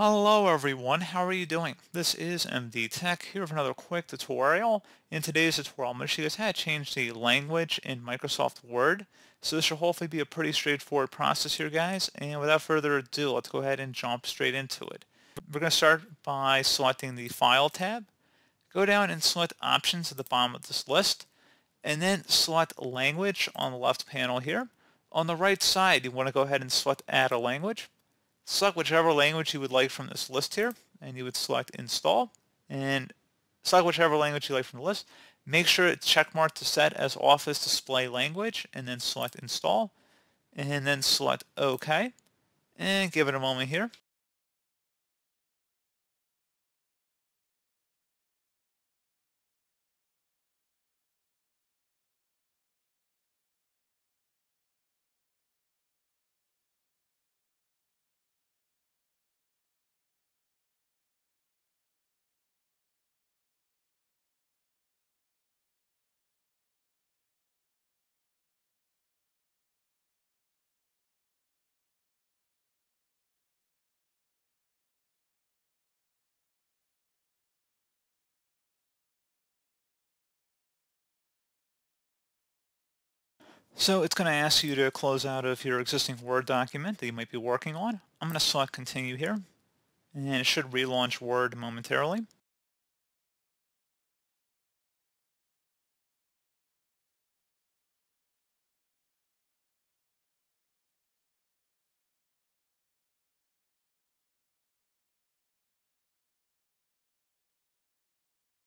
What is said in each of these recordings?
Hello everyone, how are you doing? This is MD Tech here for another quick tutorial. In today's tutorial, I'm going to show you guys how to change the language in Microsoft Word. So this should hopefully be a pretty straightforward process here guys, and without further ado, let's go ahead and jump straight into it. We're going to start by selecting the File tab, go down and select Options at the bottom of this list, and then select Language on the left panel here. On the right side, you want to go ahead and select Add a Language select whichever language you would like from this list here, and you would select install, and select whichever language you like from the list. Make sure it's checkmarked to set as Office Display Language, and then select install, and then select OK, and give it a moment here. So it's going to ask you to close out of your existing Word document that you might be working on. I'm going to select Continue here, and it should relaunch Word momentarily.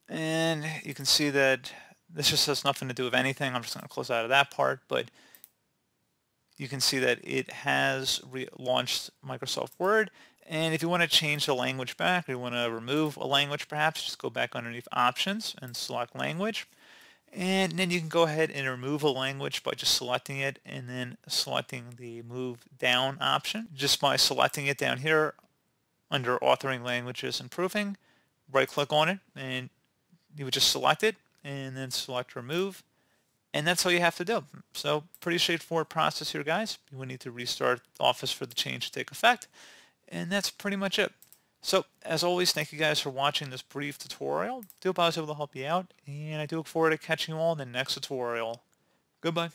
And you can see that this just has nothing to do with anything. I'm just going to close out of that part, but you can see that it has launched Microsoft Word. And if you want to change the language back, or you want to remove a language perhaps, just go back underneath Options and select Language. And then you can go ahead and remove a language by just selecting it and then selecting the Move Down option. Just by selecting it down here under Authoring Languages and Proofing, right-click on it, and you would just select it, and then select remove. And that's all you have to do. So pretty straightforward process here, guys. You would need to restart Office for the change to take effect. And that's pretty much it. So, as always, thank you guys for watching this brief tutorial. Do hope I was able to help you out, and I do look forward to catching you all in the next tutorial. Goodbye.